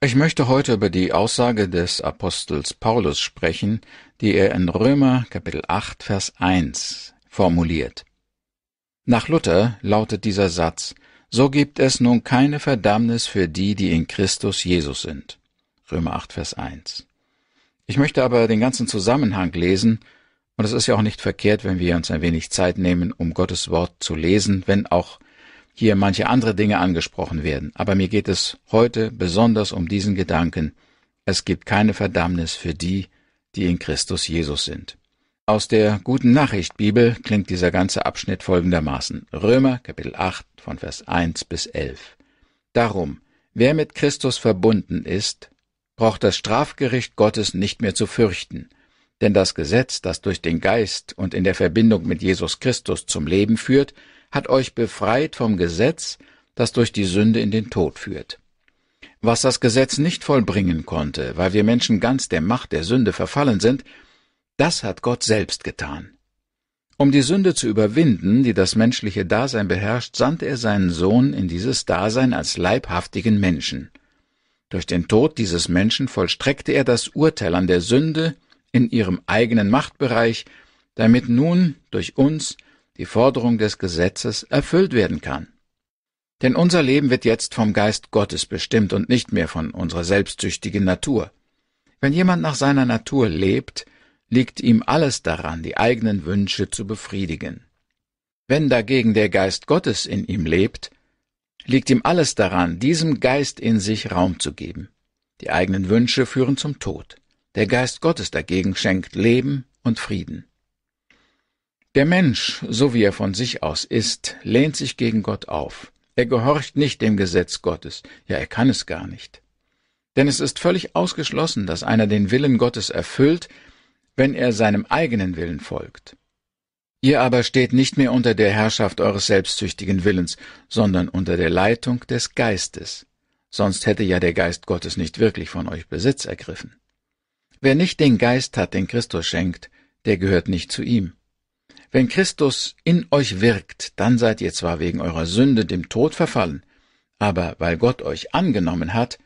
Ich möchte heute über die Aussage des Apostels Paulus sprechen, die er in Römer Kapitel 8 Vers 1 formuliert. Nach Luther lautet dieser Satz, so gibt es nun keine Verdammnis für die, die in Christus Jesus sind. Römer 8 Vers 1. Ich möchte aber den ganzen Zusammenhang lesen, und es ist ja auch nicht verkehrt, wenn wir uns ein wenig Zeit nehmen, um Gottes Wort zu lesen, wenn auch hier manche andere Dinge angesprochen werden, aber mir geht es heute besonders um diesen Gedanken, es gibt keine Verdammnis für die, die in Christus Jesus sind. Aus der Guten Nachricht Bibel klingt dieser ganze Abschnitt folgendermaßen. Römer Kapitel 8 von Vers 1 bis 11. Darum, wer mit Christus verbunden ist, braucht das Strafgericht Gottes nicht mehr zu fürchten, denn das Gesetz, das durch den Geist und in der Verbindung mit Jesus Christus zum Leben führt, hat euch befreit vom Gesetz, das durch die Sünde in den Tod führt. Was das Gesetz nicht vollbringen konnte, weil wir Menschen ganz der Macht der Sünde verfallen sind, das hat Gott selbst getan. Um die Sünde zu überwinden, die das menschliche Dasein beherrscht, sandte er seinen Sohn in dieses Dasein als leibhaftigen Menschen. Durch den Tod dieses Menschen vollstreckte er das Urteil an der Sünde in ihrem eigenen Machtbereich, damit nun durch uns die Forderung des Gesetzes erfüllt werden kann. Denn unser Leben wird jetzt vom Geist Gottes bestimmt und nicht mehr von unserer selbstsüchtigen Natur. Wenn jemand nach seiner Natur lebt, liegt ihm alles daran, die eigenen Wünsche zu befriedigen. Wenn dagegen der Geist Gottes in ihm lebt, liegt ihm alles daran, diesem Geist in sich Raum zu geben. Die eigenen Wünsche führen zum Tod. Der Geist Gottes dagegen schenkt Leben und Frieden. Der Mensch, so wie er von sich aus ist, lehnt sich gegen Gott auf. Er gehorcht nicht dem Gesetz Gottes, ja er kann es gar nicht. Denn es ist völlig ausgeschlossen, dass einer den Willen Gottes erfüllt, wenn er seinem eigenen Willen folgt. Ihr aber steht nicht mehr unter der Herrschaft eures selbstsüchtigen Willens, sondern unter der Leitung des Geistes. Sonst hätte ja der Geist Gottes nicht wirklich von euch Besitz ergriffen. Wer nicht den Geist hat, den Christus schenkt, der gehört nicht zu ihm. Wenn Christus in euch wirkt, dann seid ihr zwar wegen eurer Sünde dem Tod verfallen, aber weil Gott euch angenommen hat,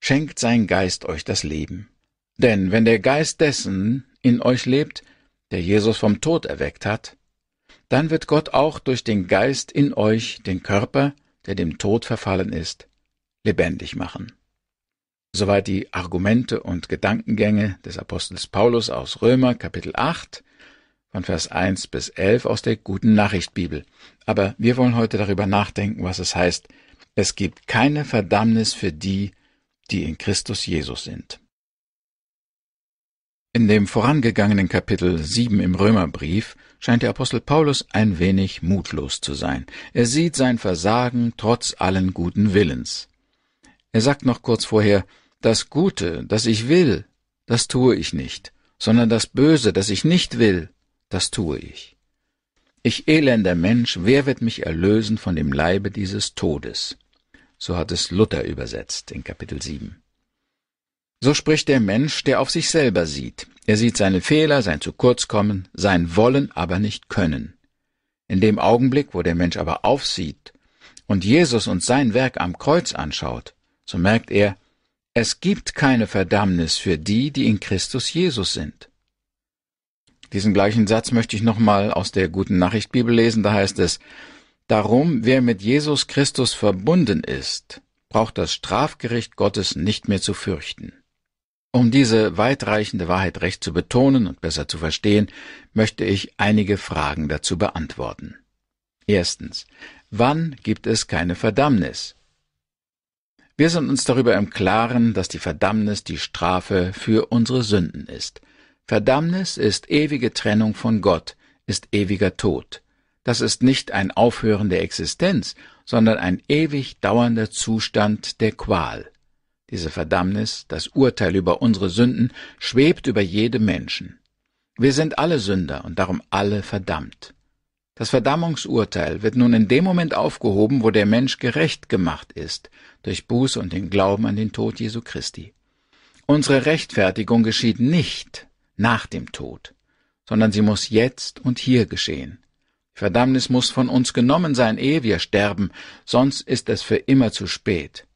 schenkt sein Geist euch das Leben. Denn wenn der Geist dessen in euch lebt, der Jesus vom Tod erweckt hat, dann wird Gott auch durch den Geist in euch den Körper, der dem Tod verfallen ist, lebendig machen. Soweit die Argumente und Gedankengänge des Apostels Paulus aus Römer Kapitel 8, von Vers 1 bis 11 aus der guten Nachricht Bibel. Aber wir wollen heute darüber nachdenken, was es heißt, es gibt keine Verdammnis für die, die in Christus Jesus sind. In dem vorangegangenen Kapitel 7 im Römerbrief scheint der Apostel Paulus ein wenig mutlos zu sein. Er sieht sein Versagen trotz allen guten Willens. Er sagt noch kurz vorher, das Gute, das ich will, das tue ich nicht, sondern das Böse, das ich nicht will, das tue ich. Ich elender Mensch, wer wird mich erlösen von dem Leibe dieses Todes? So hat es Luther übersetzt in Kapitel 7. So spricht der Mensch, der auf sich selber sieht. Er sieht seine Fehler, sein zu kurz kommen, sein Wollen, aber nicht Können. In dem Augenblick, wo der Mensch aber aufsieht und Jesus und sein Werk am Kreuz anschaut, so merkt er, es gibt keine Verdammnis für die, die in Christus Jesus sind. Diesen gleichen Satz möchte ich nochmal aus der Guten Nachricht Bibel lesen. Da heißt es, Darum, wer mit Jesus Christus verbunden ist, braucht das Strafgericht Gottes nicht mehr zu fürchten. Um diese weitreichende Wahrheit recht zu betonen und besser zu verstehen, möchte ich einige Fragen dazu beantworten. Erstens. Wann gibt es keine Verdammnis? Wir sind uns darüber im Klaren, dass die Verdammnis die Strafe für unsere Sünden ist. Verdammnis ist ewige Trennung von Gott, ist ewiger Tod. Das ist nicht ein Aufhören der Existenz, sondern ein ewig dauernder Zustand der Qual. Diese Verdammnis, das Urteil über unsere Sünden, schwebt über jedem Menschen. Wir sind alle Sünder und darum alle verdammt. Das Verdammungsurteil wird nun in dem Moment aufgehoben, wo der Mensch gerecht gemacht ist, durch Buß und den Glauben an den Tod Jesu Christi. Unsere Rechtfertigung geschieht nicht nach dem Tod, sondern sie muss jetzt und hier geschehen. Die Verdammnis muss von uns genommen sein, ehe wir sterben, sonst ist es für immer zu spät.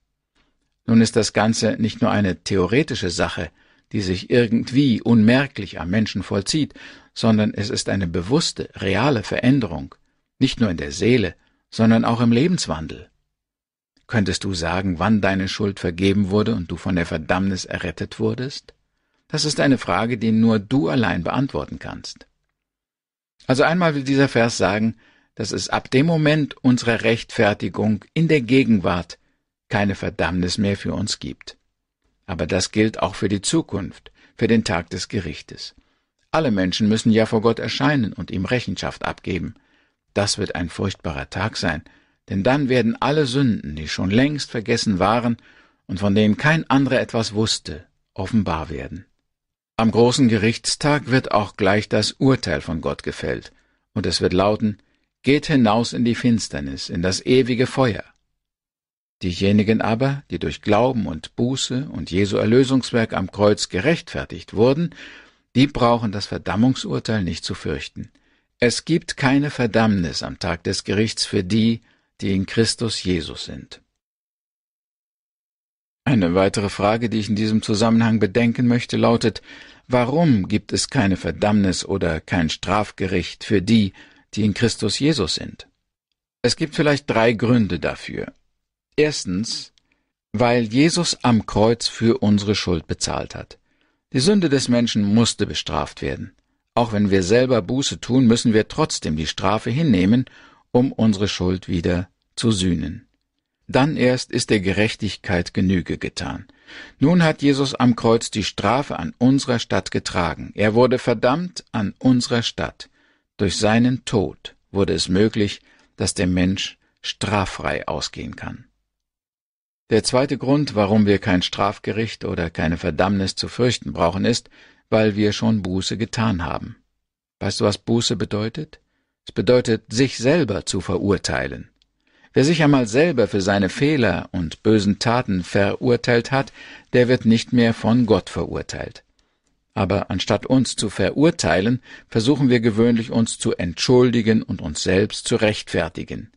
Nun ist das Ganze nicht nur eine theoretische Sache, die sich irgendwie unmerklich am Menschen vollzieht, sondern es ist eine bewusste, reale Veränderung, nicht nur in der Seele, sondern auch im Lebenswandel. Könntest du sagen, wann deine Schuld vergeben wurde und du von der Verdammnis errettet wurdest? Das ist eine Frage, die nur du allein beantworten kannst. Also einmal will dieser Vers sagen, dass es ab dem Moment unserer Rechtfertigung in der Gegenwart keine Verdammnis mehr für uns gibt. Aber das gilt auch für die Zukunft, für den Tag des Gerichtes. Alle Menschen müssen ja vor Gott erscheinen und ihm Rechenschaft abgeben. Das wird ein furchtbarer Tag sein, denn dann werden alle Sünden, die schon längst vergessen waren und von denen kein anderer etwas wusste, offenbar werden. Am großen Gerichtstag wird auch gleich das Urteil von Gott gefällt, und es wird lauten, geht hinaus in die Finsternis, in das ewige Feuer. Diejenigen aber, die durch Glauben und Buße und Jesu Erlösungswerk am Kreuz gerechtfertigt wurden, die brauchen das Verdammungsurteil nicht zu fürchten. Es gibt keine Verdammnis am Tag des Gerichts für die, die in Christus Jesus sind. Eine weitere Frage, die ich in diesem Zusammenhang bedenken möchte, lautet, warum gibt es keine Verdammnis oder kein Strafgericht für die, die in Christus Jesus sind? Es gibt vielleicht drei Gründe dafür. Erstens, weil Jesus am Kreuz für unsere Schuld bezahlt hat. Die Sünde des Menschen musste bestraft werden. Auch wenn wir selber Buße tun, müssen wir trotzdem die Strafe hinnehmen, um unsere Schuld wieder zu sühnen dann erst ist der Gerechtigkeit Genüge getan. Nun hat Jesus am Kreuz die Strafe an unserer Stadt getragen. Er wurde verdammt an unserer Stadt. Durch seinen Tod wurde es möglich, dass der Mensch straffrei ausgehen kann. Der zweite Grund, warum wir kein Strafgericht oder keine Verdammnis zu fürchten brauchen, ist, weil wir schon Buße getan haben. Weißt du, was Buße bedeutet? Es bedeutet, sich selber zu verurteilen. Wer sich einmal selber für seine Fehler und bösen Taten verurteilt hat, der wird nicht mehr von Gott verurteilt. Aber anstatt uns zu verurteilen, versuchen wir gewöhnlich uns zu entschuldigen und uns selbst zu rechtfertigen.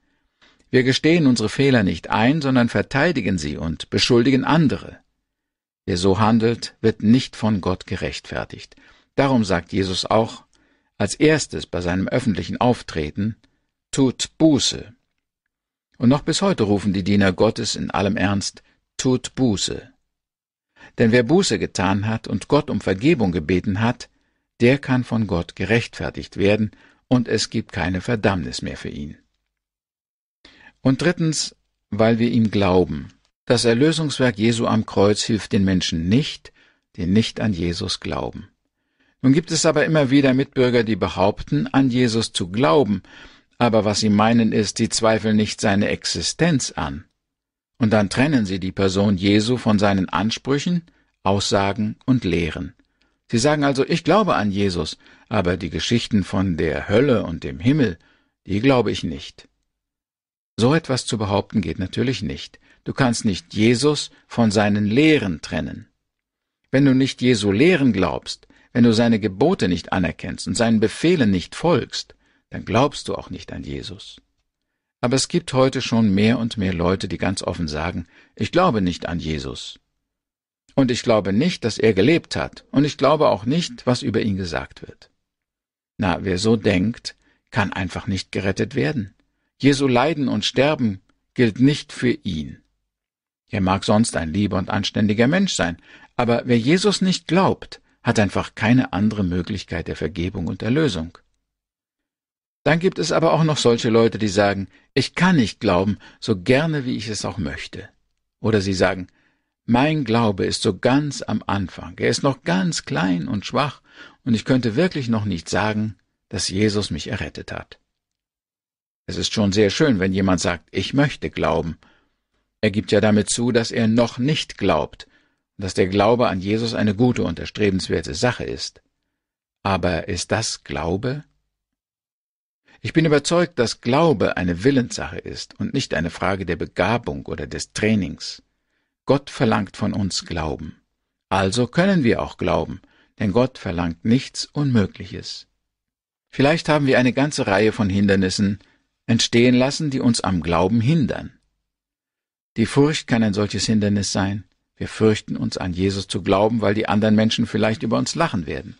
Wir gestehen unsere Fehler nicht ein, sondern verteidigen sie und beschuldigen andere. Wer so handelt, wird nicht von Gott gerechtfertigt. Darum sagt Jesus auch als erstes bei seinem öffentlichen Auftreten, tut Buße. Und noch bis heute rufen die Diener Gottes in allem Ernst, tut Buße. Denn wer Buße getan hat und Gott um Vergebung gebeten hat, der kann von Gott gerechtfertigt werden, und es gibt keine Verdammnis mehr für ihn. Und drittens, weil wir ihm glauben. Das Erlösungswerk Jesu am Kreuz hilft den Menschen nicht, die nicht an Jesus glauben. Nun gibt es aber immer wieder Mitbürger, die behaupten, an Jesus zu glauben, aber was sie meinen ist, sie zweifeln nicht seine Existenz an. Und dann trennen sie die Person Jesu von seinen Ansprüchen, Aussagen und Lehren. Sie sagen also, ich glaube an Jesus, aber die Geschichten von der Hölle und dem Himmel, die glaube ich nicht. So etwas zu behaupten geht natürlich nicht. Du kannst nicht Jesus von seinen Lehren trennen. Wenn du nicht Jesu Lehren glaubst, wenn du seine Gebote nicht anerkennst und seinen Befehlen nicht folgst, dann glaubst du auch nicht an Jesus. Aber es gibt heute schon mehr und mehr Leute, die ganz offen sagen, ich glaube nicht an Jesus. Und ich glaube nicht, dass er gelebt hat, und ich glaube auch nicht, was über ihn gesagt wird. Na, wer so denkt, kann einfach nicht gerettet werden. Jesu Leiden und Sterben gilt nicht für ihn. Er mag sonst ein lieber und anständiger Mensch sein, aber wer Jesus nicht glaubt, hat einfach keine andere Möglichkeit der Vergebung und Erlösung. Dann gibt es aber auch noch solche Leute, die sagen, ich kann nicht glauben, so gerne wie ich es auch möchte. Oder sie sagen, mein Glaube ist so ganz am Anfang, er ist noch ganz klein und schwach, und ich könnte wirklich noch nicht sagen, dass Jesus mich errettet hat. Es ist schon sehr schön, wenn jemand sagt, ich möchte glauben. Er gibt ja damit zu, dass er noch nicht glaubt, dass der Glaube an Jesus eine gute und erstrebenswerte Sache ist. Aber ist das Glaube? Ich bin überzeugt, dass Glaube eine Willenssache ist und nicht eine Frage der Begabung oder des Trainings. Gott verlangt von uns Glauben. Also können wir auch glauben, denn Gott verlangt nichts Unmögliches. Vielleicht haben wir eine ganze Reihe von Hindernissen entstehen lassen, die uns am Glauben hindern. Die Furcht kann ein solches Hindernis sein. Wir fürchten uns an Jesus zu glauben, weil die anderen Menschen vielleicht über uns lachen werden.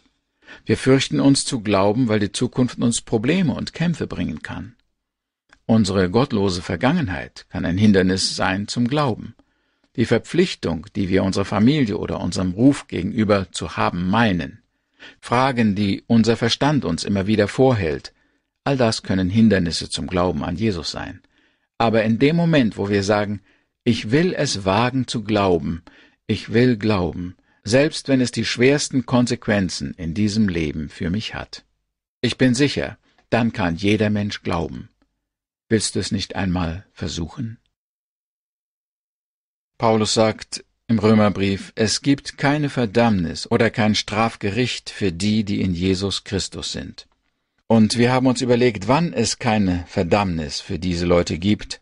Wir fürchten uns zu glauben, weil die Zukunft uns Probleme und Kämpfe bringen kann. Unsere gottlose Vergangenheit kann ein Hindernis sein zum Glauben. Die Verpflichtung, die wir unserer Familie oder unserem Ruf gegenüber zu haben meinen. Fragen, die unser Verstand uns immer wieder vorhält. All das können Hindernisse zum Glauben an Jesus sein. Aber in dem Moment, wo wir sagen, ich will es wagen zu glauben, ich will glauben, selbst wenn es die schwersten Konsequenzen in diesem Leben für mich hat. Ich bin sicher, dann kann jeder Mensch glauben. Willst du es nicht einmal versuchen? Paulus sagt im Römerbrief, es gibt keine Verdammnis oder kein Strafgericht für die, die in Jesus Christus sind. Und wir haben uns überlegt, wann es keine Verdammnis für diese Leute gibt,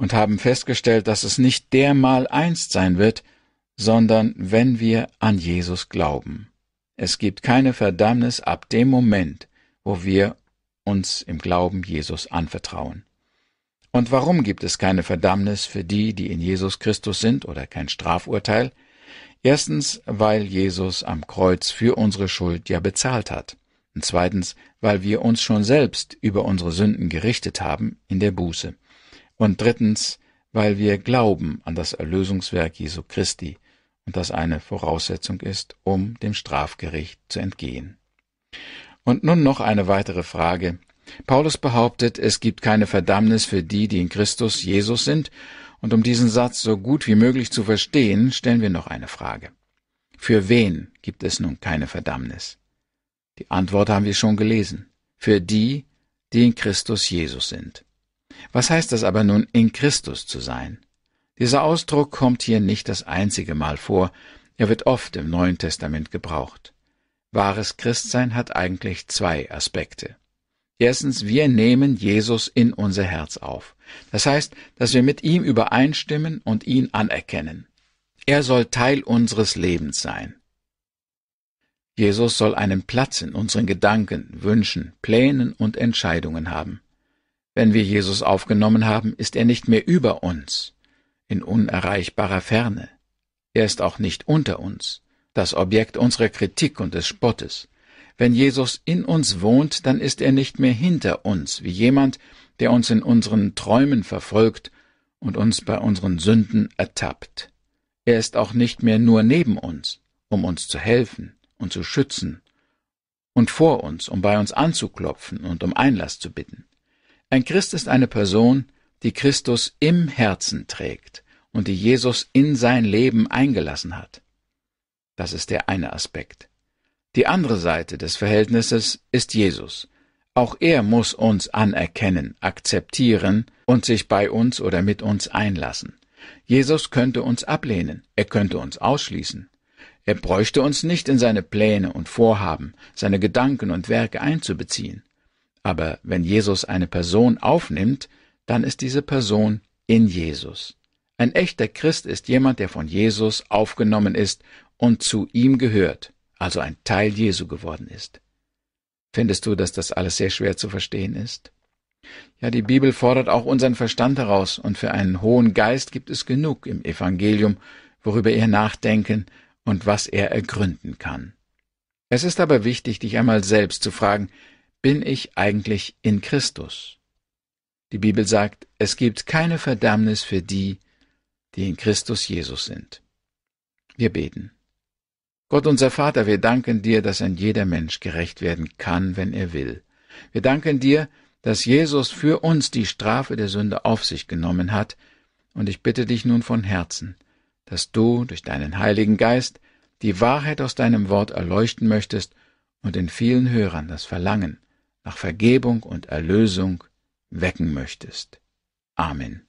und haben festgestellt, dass es nicht dermal einst sein wird, sondern wenn wir an Jesus glauben. Es gibt keine Verdammnis ab dem Moment, wo wir uns im Glauben Jesus anvertrauen. Und warum gibt es keine Verdammnis für die, die in Jesus Christus sind oder kein Strafurteil? Erstens, weil Jesus am Kreuz für unsere Schuld ja bezahlt hat. Und zweitens, weil wir uns schon selbst über unsere Sünden gerichtet haben in der Buße. Und drittens, weil wir glauben an das Erlösungswerk Jesu Christi, und das eine Voraussetzung ist, um dem Strafgericht zu entgehen. Und nun noch eine weitere Frage. Paulus behauptet, es gibt keine Verdammnis für die, die in Christus Jesus sind, und um diesen Satz so gut wie möglich zu verstehen, stellen wir noch eine Frage. Für wen gibt es nun keine Verdammnis? Die Antwort haben wir schon gelesen. Für die, die in Christus Jesus sind. Was heißt das aber nun, in Christus zu sein? Dieser Ausdruck kommt hier nicht das einzige Mal vor, er wird oft im Neuen Testament gebraucht. Wahres Christsein hat eigentlich zwei Aspekte. Erstens, wir nehmen Jesus in unser Herz auf. Das heißt, dass wir mit ihm übereinstimmen und ihn anerkennen. Er soll Teil unseres Lebens sein. Jesus soll einen Platz in unseren Gedanken, Wünschen, Plänen und Entscheidungen haben. Wenn wir Jesus aufgenommen haben, ist er nicht mehr über uns in unerreichbarer Ferne. Er ist auch nicht unter uns, das Objekt unserer Kritik und des Spottes. Wenn Jesus in uns wohnt, dann ist er nicht mehr hinter uns, wie jemand, der uns in unseren Träumen verfolgt und uns bei unseren Sünden ertappt. Er ist auch nicht mehr nur neben uns, um uns zu helfen und zu schützen, und vor uns, um bei uns anzuklopfen und um Einlass zu bitten. Ein Christ ist eine Person, die Christus im Herzen trägt und die Jesus in sein Leben eingelassen hat. Das ist der eine Aspekt. Die andere Seite des Verhältnisses ist Jesus. Auch er muss uns anerkennen, akzeptieren und sich bei uns oder mit uns einlassen. Jesus könnte uns ablehnen, er könnte uns ausschließen. Er bräuchte uns nicht in seine Pläne und Vorhaben, seine Gedanken und Werke einzubeziehen. Aber wenn Jesus eine Person aufnimmt, dann ist diese Person in Jesus. Ein echter Christ ist jemand, der von Jesus aufgenommen ist und zu ihm gehört, also ein Teil Jesu geworden ist. Findest du, dass das alles sehr schwer zu verstehen ist? Ja, die Bibel fordert auch unseren Verstand heraus, und für einen hohen Geist gibt es genug im Evangelium, worüber er nachdenken und was er ergründen kann. Es ist aber wichtig, dich einmal selbst zu fragen, bin ich eigentlich in Christus? Die Bibel sagt, es gibt keine Verdammnis für die, die in Christus Jesus sind. Wir beten. Gott unser Vater, wir danken dir, dass ein jeder Mensch gerecht werden kann, wenn er will. Wir danken dir, dass Jesus für uns die Strafe der Sünde auf sich genommen hat, und ich bitte dich nun von Herzen, dass du durch deinen Heiligen Geist die Wahrheit aus deinem Wort erleuchten möchtest und in vielen Hörern das Verlangen nach Vergebung und Erlösung wecken möchtest. Amen.